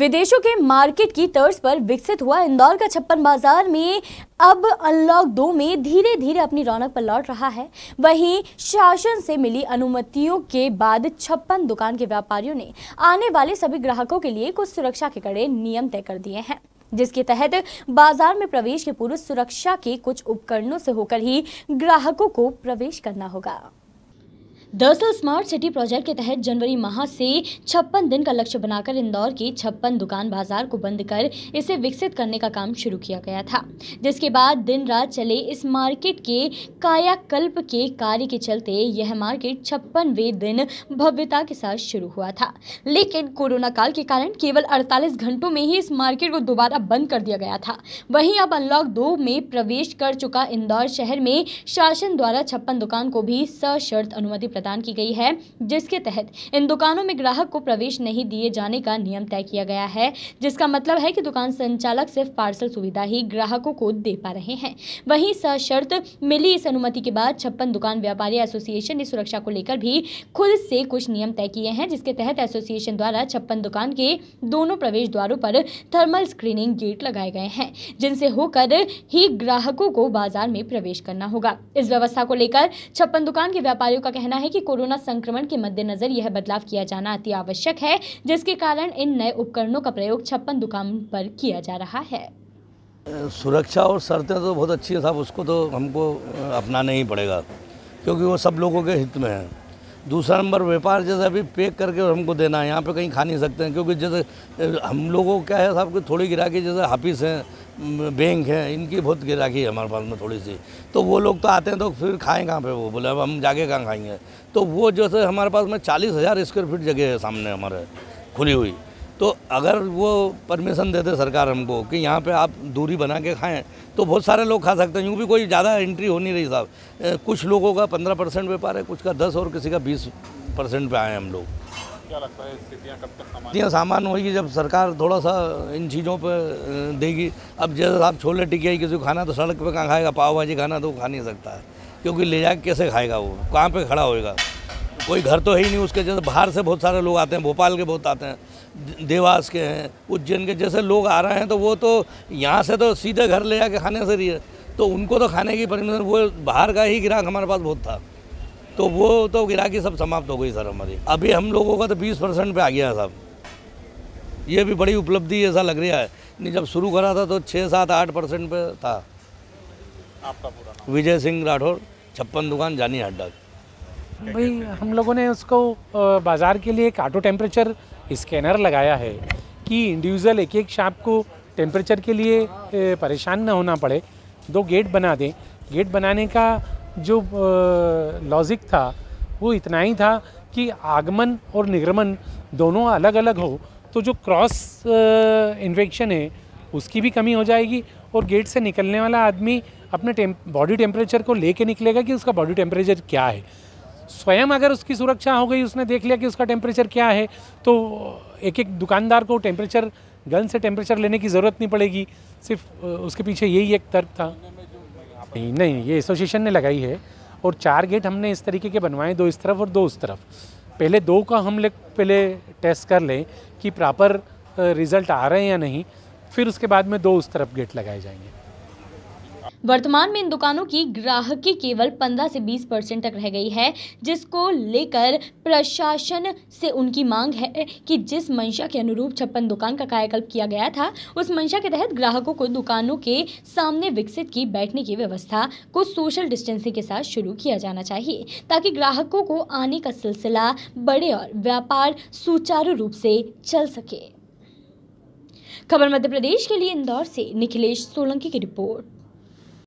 विदेशों के मार्केट की तर्ज पर विकसित हुआ इंदौर का छप्पन बाजार में अब अनलॉक दो में धीरे धीरे अपनी रौनक पर लौट रहा है वहीं शासन से मिली अनुमतियों के बाद छप्पन दुकान के व्यापारियों ने आने वाले सभी ग्राहकों के लिए कुछ सुरक्षा के कड़े नियम तय कर दिए हैं जिसके तहत बाजार में प्रवेश के पूर्व सुरक्षा के कुछ उपकरणों से होकर ही ग्राहकों को प्रवेश करना होगा दरअसल स्मार्ट सिटी प्रोजेक्ट के तहत जनवरी माह से छप्पन दिन का लक्ष्य बनाकर इंदौर के छप्पन दुकान बाजार को बंद कर इसे विकसित करने का काम शुरू किया गया था जिसके बाद दिन रात चले इस मार्केट के कायाकल्प के कार्य के चलते यह मार्केट छप्पनवे दिन भव्यता के साथ शुरू हुआ था लेकिन कोरोना काल के कारण केवल अड़तालीस घंटों में ही इस मार्केट को दोबारा बंद कर दिया गया था वहीं अब अनलॉक दो में प्रवेश कर चुका इंदौर शहर में शासन द्वारा छप्पन दुकान को भी सशर्त अनुमति प्रदान प्रदान की गई है जिसके तहत इन दुकानों में ग्राहक को प्रवेश नहीं दिए जाने का नियम तय किया गया है जिसका मतलब है कि दुकान संचालक सिर्फ पार्सल सुविधा ही ग्राहकों को दे पा रहे हैं वहीं सशर्त मिली इस अनुमति के बाद छप्पन दुकान व्यापारी एसोसिएशन ने सुरक्षा को लेकर भी खुद से कुछ नियम तय किए हैं जिसके तहत एसोसिएशन द्वारा छप्पन दुकान के दोनों प्रवेश द्वारों पर थर्मल स्क्रीनिंग गेट लगाए गए हैं जिनसे होकर ही ग्राहकों को बाजार में प्रवेश करना होगा इस व्यवस्था को लेकर छप्पन दुकान के व्यापारियों का कहना है कि कोरोना संक्रमण के मद्देनज़र यह बदलाव किया जाना अति आवश्यक है जिसके कारण इन नए उपकरणों का प्रयोग छप्पन दुकान पर किया जा रहा है सुरक्षा और शर्तें तो बहुत अच्छी है साहब उसको तो हमको अपनाना ही पड़ेगा क्योंकि वो सब लोगों के हित में है दूसरा नंबर व्यापार जैसे अभी पैक करके हमको देना है यहाँ पे कहीं खा नहीं सकते हैं क्योंकि जैसे हम लोगों क्या है साहब कि थोड़ी गिरा के जैसे हाफिस हैं बैंक है इनकी बहुत गिराकी है हमारे पास में थोड़ी सी तो वो लोग तो आते हैं तो फिर खाएँ कहाँ पे वो बोले अब हम जाके कहाँ खाएंगे तो वो जैसे हमारे पास में चालीस हज़ार स्क्वायर फीट जगह है सामने हमारे खुली हुई तो अगर वो परमिशन देते सरकार हमको कि यहाँ पे आप दूरी बना के खाएँ तो बहुत सारे लोग खा सकते हैं यूँ भी कोई ज़्यादा एंट्री हो नहीं रही साहब कुछ लोगों का पंद्रह परसेंट व्यापार है कुछ का दस और किसी का बीस परसेंट पे आए हम लोग क्या लगता है स्थितियाँ कब तक सामान्य होगी जब सरकार थोड़ा सा इन चीज़ों पर देगी अब जैसे आप छोले टिकिया किसी को खाना तो सड़क पर कहाँ खाएगा पाव भाजी खाना तो खा नहीं सकता है क्योंकि ले जाके कैसे खाएगा वो कहाँ पर खड़ा होएगा कोई घर तो है ही नहीं उसके जैसे बाहर से बहुत सारे लोग आते हैं भोपाल के बहुत आते हैं देवास के हैं उज्जैन के जैसे लोग आ रहे हैं तो वो तो यहाँ से तो सीधे घर ले जाके खाने से रही है तो उनको तो खाने की परमिशन वो बाहर का ही ग्राहक हमारे पास बहुत था तो वो तो गिराकी सब समाप्त हो गई सर हमारी अभी हम लोगों का तो बीस परसेंट पे आ गया है साहब ये भी बड़ी उपलब्धि ऐसा लग रहा है नहीं जब शुरू करा था तो छः सात आठ परसेंट पे था आपका पूरा विजय सिंह राठौर छप्पन दुकान जानी हड्डा भाई हम लोगों ने उसको बाज़ार के लिए एक ऑटो टेम्परेचर स्कैनर लगाया है कि इंडिविजुअल एक एक शॉप को टेम्परेचर के लिए परेशान न होना पड़े दो गेट बना दें गेट बनाने का जो लॉजिक था वो इतना ही था कि आगमन और निगमन दोनों अलग अलग हो तो जो क्रॉस इन्फेक्शन है उसकी भी कमी हो जाएगी और गेट से निकलने वाला आदमी अपने टेम, बॉडी टेम्परेचर को लेके निकलेगा कि उसका बॉडी टेम्परेचर क्या है स्वयं अगर उसकी सुरक्षा हो गई उसने देख लिया कि उसका टेम्परेचर क्या है तो एक एक दुकानदार को टेम्परेचर गन से टेम्परेचर लेने की ज़रूरत नहीं पड़ेगी सिर्फ उसके पीछे यही एक तर्क था नहीं नहीं ये एसोसिएशन ने लगाई है और चार गेट हमने इस तरीके के बनवाए दो इस तरफ और दो उस तरफ पहले दो का हम लोग पहले टेस्ट कर लें कि प्रॉपर रिज़ल्ट आ रहे हैं या नहीं फिर उसके बाद में दो उस तरफ गेट लगाए जाएंगे वर्तमान में इन दुकानों की ग्राहकी केवल पंद्रह से बीस परसेंट तक रह गई है जिसको लेकर प्रशासन से उनकी मांग है कि जिस मंशा के अनुरूप छप्पन दुकान का कायाकल्प किया गया था उस मंशा के तहत ग्राहकों को दुकानों के सामने विकसित की बैठने की व्यवस्था को सोशल डिस्टेंसिंग के साथ शुरू किया जाना चाहिए ताकि ग्राहकों को आने का सिलसिला बड़े और व्यापार सुचारू रूप से चल सके खबर मध्य प्रदेश के लिए इंदौर से निखिलेश सोलंकी की रिपोर्ट